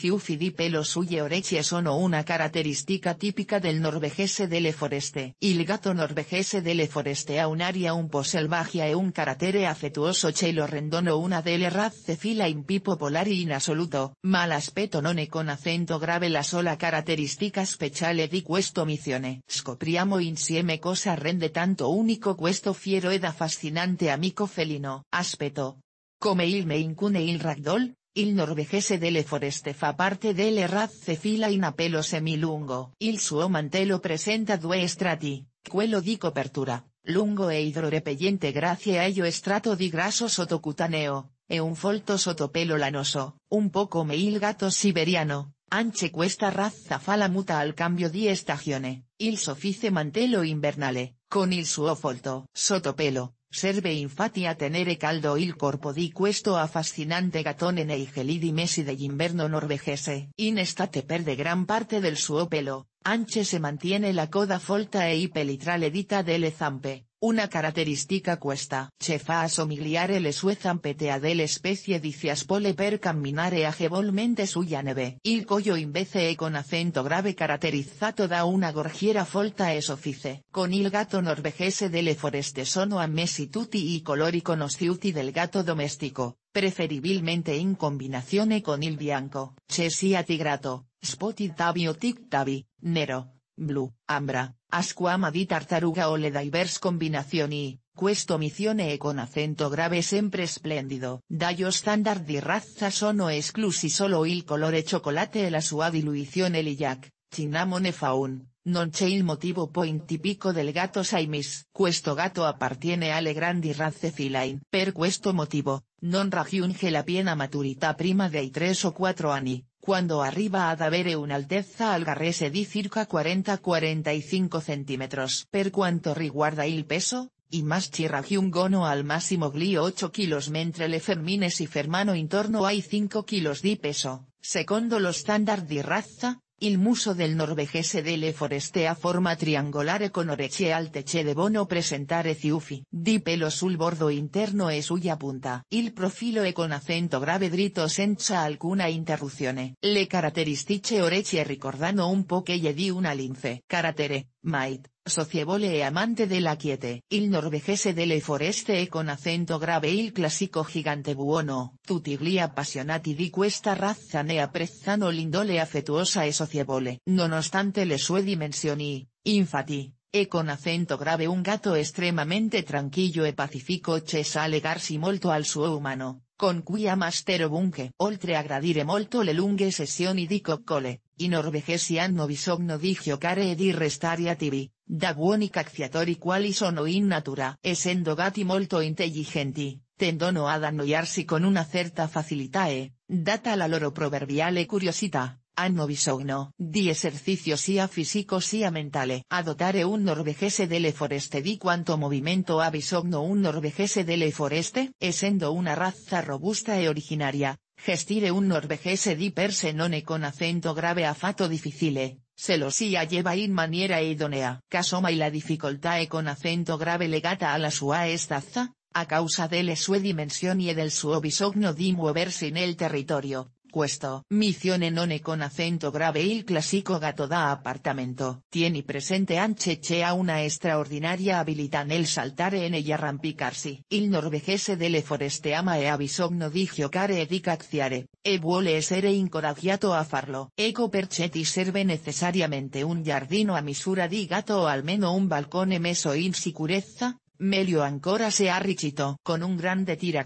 ciuffi di pelo suye orecchie sono una característica típica del norvegese delle foreste. Il gato norvegese delle foreste ha un'aria un po' selvaggia e un carattere affettuoso che lo rendono una delle razze fila pipo popolari e in assoluto. Mal aspetto non è con acento grave la sola caratteristica speciale di questo missione. Scopriamo insieme cosa rende tanto unico questo fiero ed affascinante amico felino. Aspetto. Come il me incune il Ragdoll? il norvegese delle foreste fa parte delle razze fila in apelo semilungo. Il suo mantelo presenta due strati, quello di copertura, lungo e idrorepellente grazie a ello strato di grasso sottocutaneo, e un folto sotopelo lanoso, un poco come il gato siberiano, Anche questa razza fa muta al cambio di stagione, il sofice mantelo invernale, con il suo folto sotopelo. Serve infatti a tenere caldo il corpo di questo affascinante gatone nei gelidi mesi inverno norvegese. In estate perde gran parte del suo pelo, anche se mantiene la coda folta e i edita de delle zampe. Una característica cuesta. chefa fa le sue de a especie specie per camminare agevolmente sulla neve. Il collo invece con acento grave caratterizzato da una gorgiera folta e soffice. Con il gatto norvegese delle foreste sono ammessi tutti i colori conosciuti del gatto domestico, preferibilmente in combinazione con il bianco. Che sia tigrato, spotted tabby o tic tabby, nero, Blue, Ambra, Asquama di tartaruga o le divers combinación y, questo missione e con acento grave sempre splendido. Dallo standard di razza sono esclusi solo il colore chocolate e la sua diluizione yac, cinnamone faun, non c'è il motivo point típico del gatto Saimis. Questo gatto appartiene alle grandi razze feline. Per questo motivo, non raggiunge la piena maturità prima dei 3 o 4 anni cuando arriba ad avere alteza algarrese di circa 40-45 centímetros per cuanto riguarda el peso, y más gono al máximo gli 8 kilos mentre le fermines y fermano intorno hay 5 kilos di peso, segundo lo standard di razza, Il muso del norvegese Le foreste a forma triangolare con orecchie alte de bono presentare ciufi. di pelo sul bordo interno e suya punta. Il profilo e con acento grave dritto senza alcuna interruzione. Le caratteristiche orecchie ricordano un po' che di una lince. Carattere, Might, socievole e amante de la quiete. Il norvegese delle foreste e con acento grave il clásico gigante buono. tu gli appassionati di questa razza ne apprezzano l'indole afetuosa e socievole. Nonostante le sue dimensioni, infatti, e con acento grave un gatto estremamente tranquillo e pacifico che sa molto al suo umano, con cui amastero bunge, Oltre a gradire molto le lunghe sessioni di coccole, in norvegesian hanno bisogno di giocare e di restare tv, da buoni cacciatori quali sono in natura. Essendo gatti molto intelligenti, tendono ad annoiarsi con una certa facilità e, data la loro proverbiale curiosità, no bisogno di esercizio sia fisico sia mentale. Adotare un norvegese delle foreste di quanto movimento ha bisogno un norvegese delle foreste? Essendo una razza robusta e originaria, gestire un norvegese di per non con acento grave affatto difficile, se lo sia lleva in maniera idonea. Casoma mai la difficoltà e con acento grave legata la sua estazza, a causa delle sue dimensioni e del suo bisogno di muoversi nel territorio, Cuesto, misión non con acento grave il clásico gato da apartamento. Tieni presente anche a una extraordinaria abilità nel saltare en ella arrampicarsi. Il norvegese delle foreste ama e avisogno di giocare e di cacciare, e vuole essere incoraggiato a farlo. Eco perché serve necesariamente un giardino a misura di gato o almeno un balcone messo in sicurezza, Melio ancora se ha con un grande tira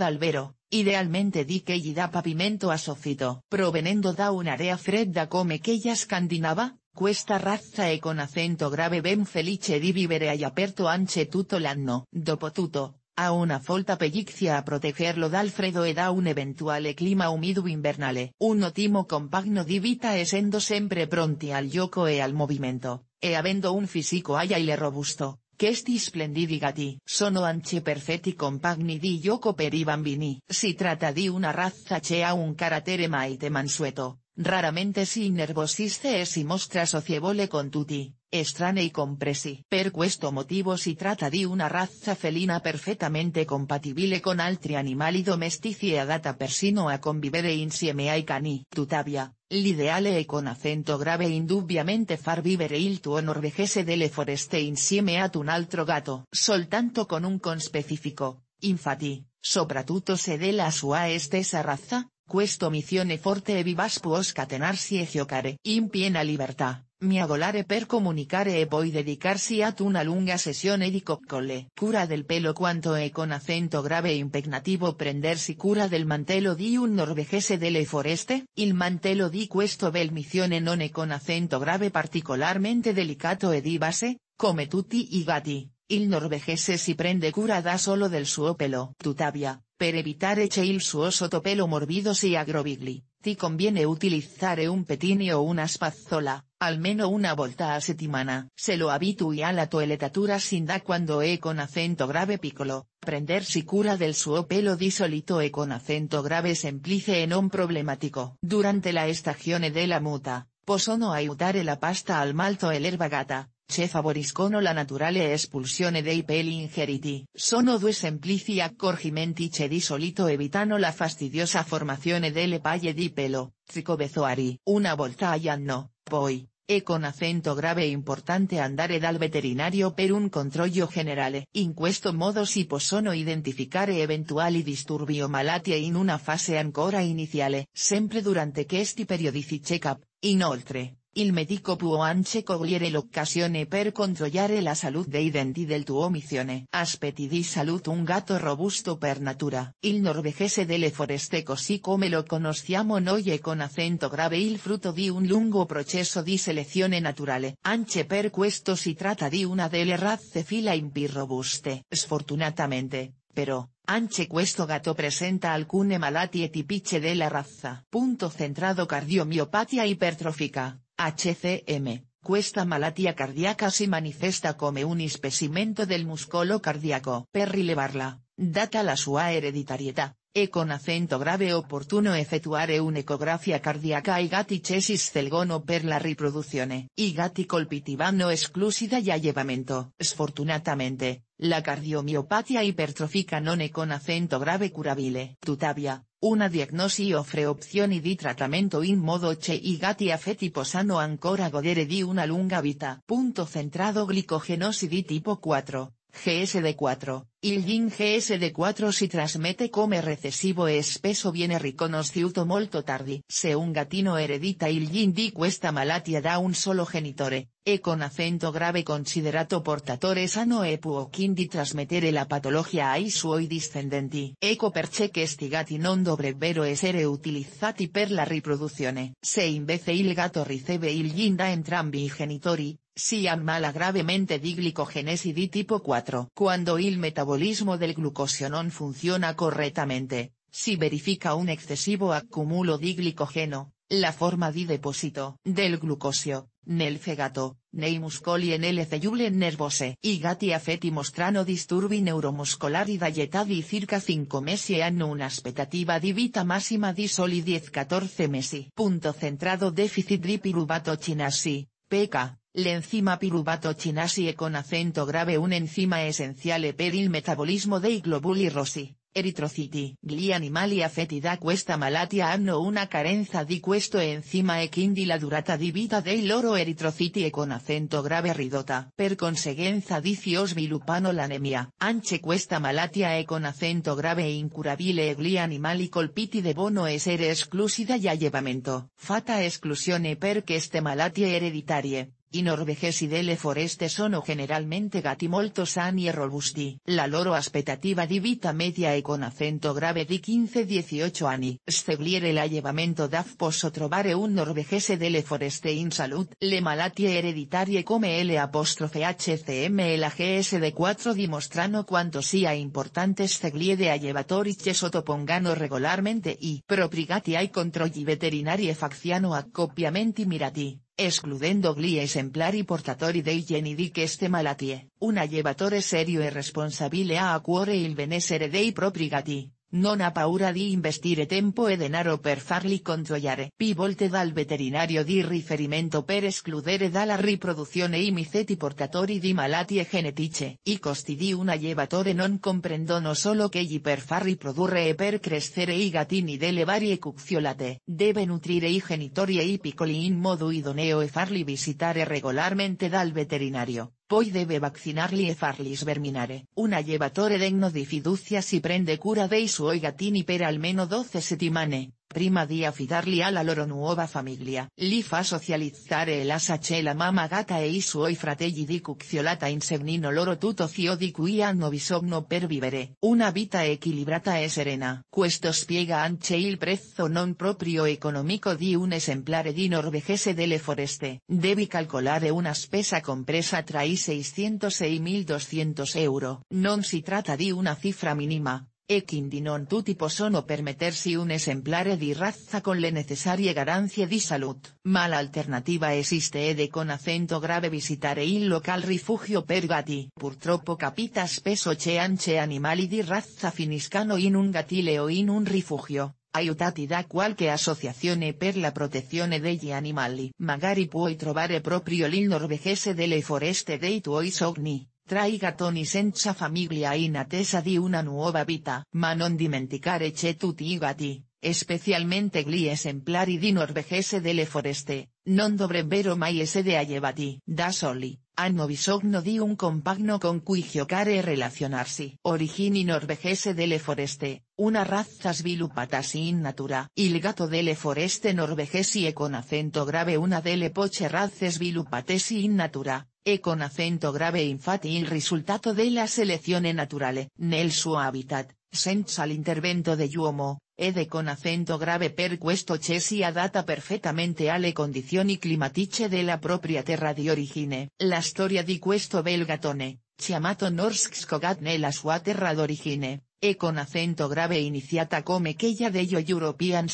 al vero, idealmente di que gli da pavimento a Sofito. provenendo da area fredda come quella scandinava, cuesta razza e con acento grave ben felice di vivere y aperto anche tutto l'anno. Dopo tutto, a una folta pelliccia a protegerlo dal freddo e da un eventuale clima umido invernale. Un ottimo compagno di vita essendo sempre pronti al gioco e al movimento, e avendo un fisico agile robusto, Questi splendidi gatti sono anche perfetti compagni di gioco per bambini. Si tratta di una razza che ha un carattere maite mansueto, Raramente si nervosiste es si mostra socievole con tutti, estranei compresi. Per questo motivo si trata di una razza felina perfettamente compatibile con altri animali domestici e adatta persino a convivere insieme ai cani. Tuttavia, l'ideale e con acento grave indubbiamente far vivere il tuo norvegese delle foreste insieme tu un altro gatto. Soltanto con un conspecifico, infatti, soprattutto se della sua estesa razza, Questo missione forte e vivas può scatenarsi e giocare in piena libertà, agolare per comunicare e poi dedicarsi ad una lunga sessione di copcole. Cura del pelo quanto e con acento grave e impegnativo prendersi cura del mantelo di un norvegese delle foreste. Il mantelo di questo bel missione non e con acento grave particolarmente delicato e di base, come tutti i gatti. Il norvegese si prende cura da solo del suo pelo. Tuttavia, Per evitare su pelo topelo morbidos y ti conviene utilizzare un petini o una spazzola, menos una volta a settimana. Se lo a la toeletatura sin da cuando e con acento grave piccolo, prendersi cura del suo pelo di solito e con acento grave semplice e non problemático. Durante la estagione della muta, no aiutare la pasta al malto e herbagata se favoriscono la naturale espulsione dei peli ingeriti. Sono due semplici accorgimenti che di solito evitano la fastidiosa formazione delle paglie di pelo, tricobezoari. Una volta all'anno, poi, e con acento grave e importante andare dal veterinario per un controllo generale. In questo modo si possono identificare eventuali disturbi o malattie in una fase ancora iniziale. Sempre durante questi periodici check-up, inoltre, Il medico puo anche cogliere l'occasione per controllare la salute dei denti del tuo omissione. Aspetti di salute un gatto robusto per natura. Il norvegese delle foreste così come lo conosciamo noi con acento grave il frutto di un lungo processo di selezione naturale. Anche per questo si tratta di una delle razze fila impi robuste. Sfortunatamente, pero, anche questo gato presenta alcune malattie tipiche della raza. Punto centrado cardiomiopatia hipertrófica, HCM. cuesta malattia cardiaca si manifesta come un ispessimento del muscolo cardiaco. Per rilevarla, data la sua ereditarietà, e con acento grave oportuno effettuare ecografía cardiaca e gati chesis celgono per la riproduzione. I gati colpitivano exclusiva y llevamento. Sfortunatamente, la cardiomiopatia hipertrofica non e con acento grave curabile. Tuttavia, una diagnosi offre opzioni di trattamento in modo che i gatti affetti sano ancora godere di una lunga vita. Punto centrado glicogenosi di tipo 4, GSD4 Il gs GSD4 si trasmette come recessivo e viene riconosciuto molto tardi. Se un gatino eredita il gin di questa malattia da un solo genitore, e con acento grave considerato portatore sano e può quindi trasmettere la patologia ai suoi discendenti. Ecco perché questi gatti non dovrebbero essere utilizzati per la riproduzione. Se invece il gatto riceve il gin da entrambi i genitori, si ammala gravemente di glicogenesi di tipo 4. Quando il metabolismo metabolismo del no funciona correctamente, si verifica un excesivo acúmulo de glicogeno, la forma de depósito del glucosio, nel fegato, nei muscoli en el cellule nervose y gati affetti mostrano disturbi neuromuscolari da di circa 5 mesi una expectativa di vita máxima di soli 10-14 mesi. Punto centrado déficit di piruvato chinasi, PK, la enzima chinasi e con acento grave un enzima esencial per il metabolismo dei globuli rossi, eritrociti. Gli animali fetida. cuesta questa malattia hanno una carenza di questo enzima e quindi la durata di vita dei loro eritrociti e con acento grave ridota. Per conseguenza di la l'anemia. Anche questa malattia e con acento grave e incurabile e gli animali colpiti es essere esclusi ya allevamento. Fata esclusione perché este malatie ereditarie. I norvegesi delle foreste sono generalmente gatti molto sani e robusti. La loro aspettativa di vita media e con acento grave di 15-18 anni. scegliere l'allevamento DAF posso trovare un norvegese delle foreste in salud, Le malattie ereditarie come L'-HCM e la GSD4 dimostrano quanto sia importante de allevatori che sottopongano regolarmente i propri gatti ai controlli veterinari e facciano accoppiamenti mirati escludendo gli esemplari portatori dei geni di queste malattie. Un allevatore serio e responsabile ha a cuore il benessere dei propri gatti. Non ha paura di investire tempo e denaro per farli controllare. Pi volte dal veterinario di riferimento per escludere dalla riproduzione i miceti portatori di malattie genetiche. I costi di una llevatore non comprendono solo che gli per far riprodurre e per crescere i gatini delle varie cucciolate. Deve nutrire i genitori e i piccoli in modo idoneo e farli visitare regolarmente dal veterinario. Poi debe vaccinarli e verminare, sverminare. Una llevatore degno di fiducia si prende cura dei suoi oigatini per menos 12 settimane, prima di affidarli alla loro nuova famiglia. Li fa socializzare e la sace la mamma gata e i suoi fratelli di cucciolata insegnino loro tutto ciò di cui hanno bisogno per vivere. Una vita equilibrata e serena. Questo spiega anche il prezzo non proprio economico di un esemplare di norvegese delle foreste. Devi calcolare una spesa compresa tra i 600 e euro. Non si tratta di una cifra minima, e quindi non tutti possono permettersi un esemplare di razza con le necessarie garanzie di salud. mala alternativa esiste ed de con acento grave visitare il local rifugio per gatti. Purtroppo capita spesso che anche animali di razza finiscano in un gatile o in un rifugio. aiutati da qualche associazione per la protezione degli animali. Magari puoi trovare proprio l'il norvegese delle foreste dei tuoi sogni traiga gatoni senza famiglia in di una nuova vita, ma non dimenticare che tutti i gatti, specialmente gli esemplari di norvegese delle foreste, non dovrebbero mai essere allevati da soli, hanno bisogno di un compagno con cui giocare e relazionarsi. Origini norvegese delle foreste, una razza vilupatasi in natura. Il gatto delle foreste norvegese con acento grave una delle poche razze sviluppate in natura, e con acento grave e infatti il risultato della selezione naturale nel suo habitat, senza l'intervento de uomo, ed de con acento grave per questo c'è si adatta perfettamente alle condizioni climatiche della propria terra di origine. La storia di questo belgatone, chiamato Norsk Skogat nella sua terra d'origine, e con acento grave iniciata come quella dello European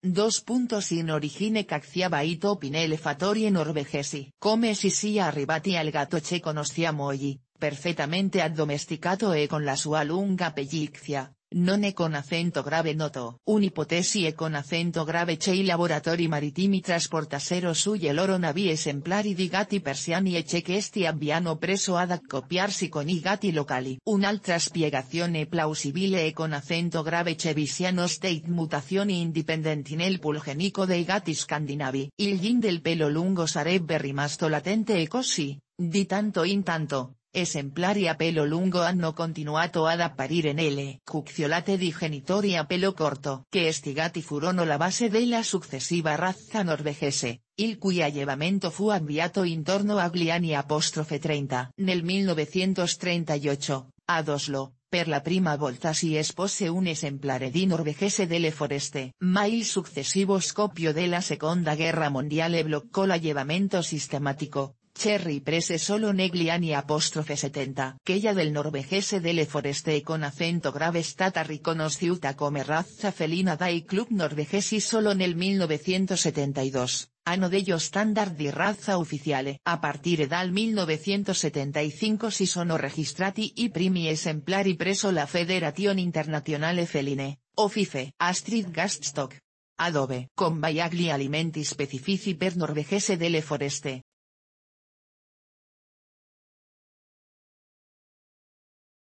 Dos puntos sin origine cacciabaito i top in norvegesi. Come si si arrivati al gato che conosciamo oggi, perfectamente addomesticato e con la sua lunga pelliccia, è con acento grave noto. Un'ipotesi con acento grave chei i laboratori marittimi trasportasero sui e loro navi esemplari di persiani e c'è che questi abbiano preso ad accoppiarsi con i gatti locali. Un'altra spiegazione plausibile e con acento grave che visiano state mutazioni indipendenti nel pulgenico dei gatti scandinavi. Il gin del pelo lungo sarebbe rimasto latente e così, di tanto in tanto, esemplari a pelo lungo no continuato ad en l. cucciolate di genitori a pelo corto Que estigati furono la base de la successiva razza norvegese, il cui allevamento fu avviato intorno a Gliani apostrofe 30. Nel 1938, a Oslo, per la prima volta si espose un esemplare di norvegese le foreste. Ma il successivo de la seconda guerra mondiale bloccò l'allevamento sistematico, Cherry prese solo negliani apostrofe 70. Quella del norvegese dele foreste con acento grave stata riconosciuta come razza felina dai club norvegesi solo nel 1972, anno dello standard di razza ufficiale. A partir dal 1975 si sono registrati i primi esemplari preso la Federation Internazionale Feline, o Astrid Gaststock. Adobe. Con Bayagli alimenti specifici per norvegese delle foreste,